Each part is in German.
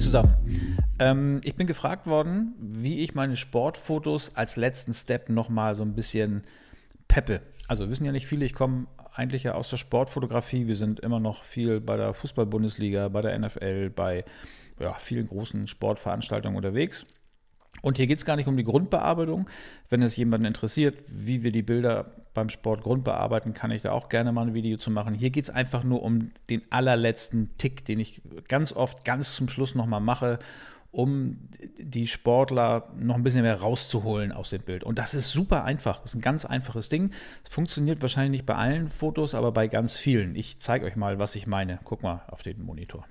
zusammen. Ähm, ich bin gefragt worden, wie ich meine Sportfotos als letzten Step nochmal so ein bisschen peppe. Also wissen ja nicht viele, ich komme eigentlich ja aus der Sportfotografie. Wir sind immer noch viel bei der Fußball-Bundesliga, bei der NFL, bei ja, vielen großen Sportveranstaltungen unterwegs. Und hier geht es gar nicht um die Grundbearbeitung. Wenn es jemanden interessiert, wie wir die Bilder beim Sport grundbearbeiten, kann ich da auch gerne mal ein Video zu machen. Hier geht es einfach nur um den allerletzten Tick, den ich ganz oft ganz zum Schluss nochmal mache, um die Sportler noch ein bisschen mehr rauszuholen aus dem Bild. Und das ist super einfach. Das ist ein ganz einfaches Ding. Es funktioniert wahrscheinlich nicht bei allen Fotos, aber bei ganz vielen. Ich zeige euch mal, was ich meine. Guck mal auf den Monitor.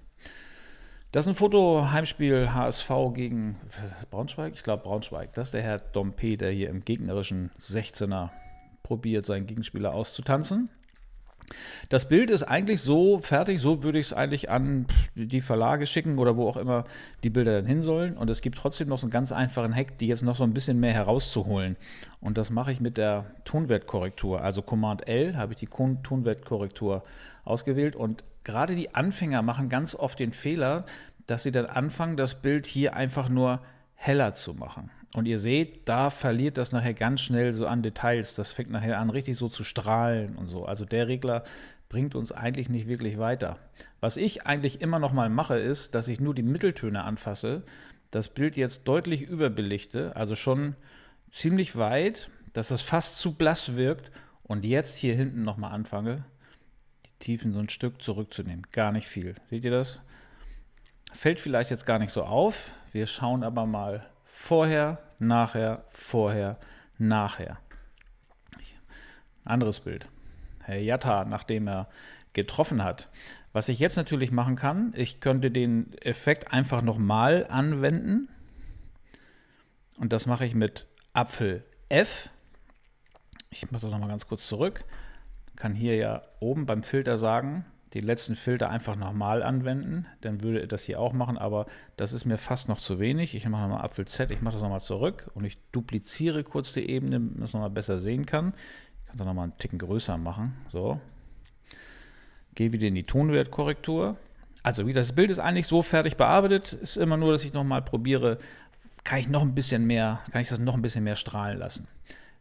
Das ist ein Foto, Heimspiel HSV gegen Braunschweig. Ich glaube Braunschweig. Das ist der Herr Dompe, der hier im gegnerischen 16er probiert, seinen Gegenspieler auszutanzen. Das Bild ist eigentlich so fertig, so würde ich es eigentlich an die Verlage schicken oder wo auch immer die Bilder dann hin sollen. Und es gibt trotzdem noch so einen ganz einfachen Hack, die jetzt noch so ein bisschen mehr herauszuholen. Und das mache ich mit der Tonwertkorrektur. Also Command L habe ich die Tonwertkorrektur ausgewählt. Und gerade die Anfänger machen ganz oft den Fehler, dass sie dann anfangen, das Bild hier einfach nur heller zu machen. Und ihr seht, da verliert das nachher ganz schnell so an Details. Das fängt nachher an, richtig so zu strahlen und so. Also der Regler bringt uns eigentlich nicht wirklich weiter. Was ich eigentlich immer noch mal mache, ist, dass ich nur die Mitteltöne anfasse, das Bild jetzt deutlich überbelichte, also schon ziemlich weit, dass das fast zu blass wirkt und jetzt hier hinten noch mal anfange, die Tiefen so ein Stück zurückzunehmen. Gar nicht viel. Seht ihr das? Fällt vielleicht jetzt gar nicht so auf. Wir schauen aber mal, vorher, nachher, vorher, nachher. Anderes Bild. Herr Jatta, nachdem er getroffen hat. Was ich jetzt natürlich machen kann, ich könnte den Effekt einfach nochmal anwenden. Und das mache ich mit Apfel F. Ich mache das nochmal ganz kurz zurück. Kann hier ja oben beim Filter sagen, den letzten Filter einfach nochmal anwenden, dann würde das hier auch machen, aber das ist mir fast noch zu wenig. Ich mache nochmal Apfel Z, ich mache das nochmal zurück und ich dupliziere kurz die Ebene, damit man es nochmal besser sehen kann. Ich kann es nochmal einen Ticken größer machen, so. Gehe wieder in die Tonwertkorrektur. Also wie das Bild ist eigentlich so fertig bearbeitet, ist immer nur, dass ich nochmal probiere, kann ich noch ein bisschen mehr, kann ich das noch ein bisschen mehr strahlen lassen.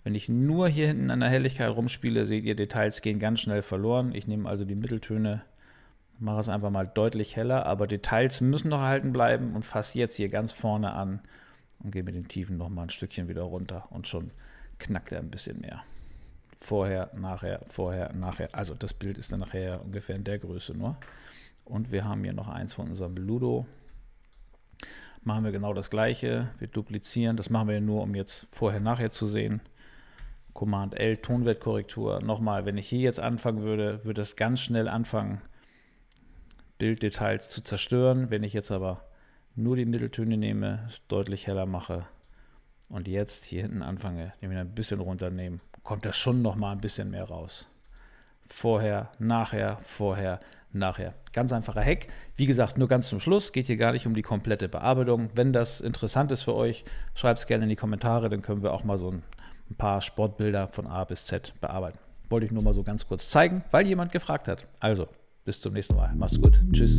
Wenn ich nur hier hinten an der Helligkeit rumspiele, seht ihr, Details gehen ganz schnell verloren. Ich nehme also die Mitteltöne, mache es einfach mal deutlich heller, aber Details müssen noch erhalten bleiben und fasse jetzt hier ganz vorne an und gehe mit den Tiefen nochmal ein Stückchen wieder runter und schon knackt er ein bisschen mehr. Vorher, nachher, vorher, nachher. Also das Bild ist dann nachher ungefähr in der Größe nur. Und wir haben hier noch eins von unserem Ludo machen wir genau das gleiche. Wir duplizieren. Das machen wir nur, um jetzt vorher, nachher zu sehen. Command L, Tonwertkorrektur. Nochmal, wenn ich hier jetzt anfangen würde, würde es ganz schnell anfangen, Bilddetails zu zerstören. Wenn ich jetzt aber nur die Mitteltöne nehme, es deutlich heller mache und jetzt hier hinten anfange, nehme ich ein bisschen runternehmen, kommt da schon nochmal ein bisschen mehr raus. Vorher, nachher, vorher, nachher. Ganz einfacher Hack. Wie gesagt, nur ganz zum Schluss. Geht hier gar nicht um die komplette Bearbeitung. Wenn das interessant ist für euch, schreibt es gerne in die Kommentare, dann können wir auch mal so ein ein paar Sportbilder von A bis Z bearbeiten. Wollte ich nur mal so ganz kurz zeigen, weil jemand gefragt hat. Also, bis zum nächsten Mal. Macht's gut. Tschüss.